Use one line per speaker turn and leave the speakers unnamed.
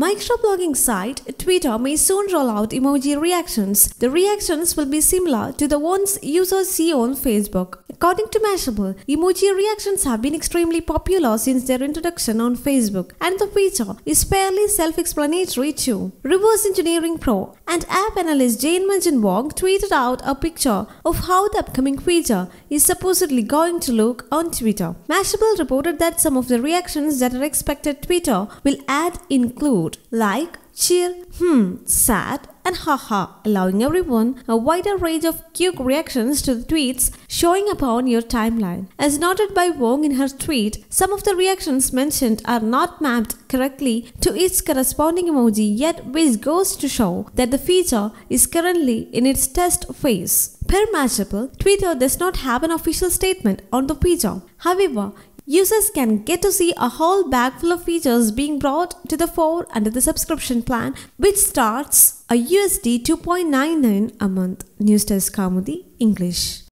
Microblogging site Twitter may soon roll out emoji reactions. The reactions will be similar to the ones users see on Facebook. According to Mashable, emoji reactions have been extremely popular since their introduction on Facebook, and the feature is fairly self-explanatory too. Reverse engineering pro and app analyst Jane Manjan Wong tweeted out a picture of how the upcoming feature is supposedly going to look on Twitter. Mashable reported that some of the reactions that are expected Twitter will add include mood like cheer, hmm, sad, and haha, allowing everyone a wider range of cute reactions to the tweets showing up on your timeline. As noted by Wong in her tweet, some of the reactions mentioned are not mapped correctly to each corresponding emoji, yet which goes to show that the feature is currently in its test phase. Per Mashable, Twitter does not have an official statement on the feature. However, Users can get to see a whole bag full of features being brought to the fore under the subscription plan, which starts a USD 2.99 a month. News Desk Kamudi, English.